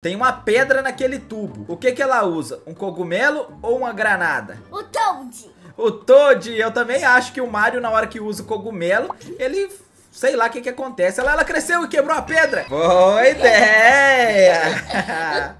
Tem uma pedra naquele tubo. O que que ela usa? Um cogumelo ou uma granada? O Toad. O Toad. Eu também acho que o Mario, na hora que usa o cogumelo, ele... Sei lá o que que acontece. Ela, ela cresceu e quebrou a pedra. Boa ideia!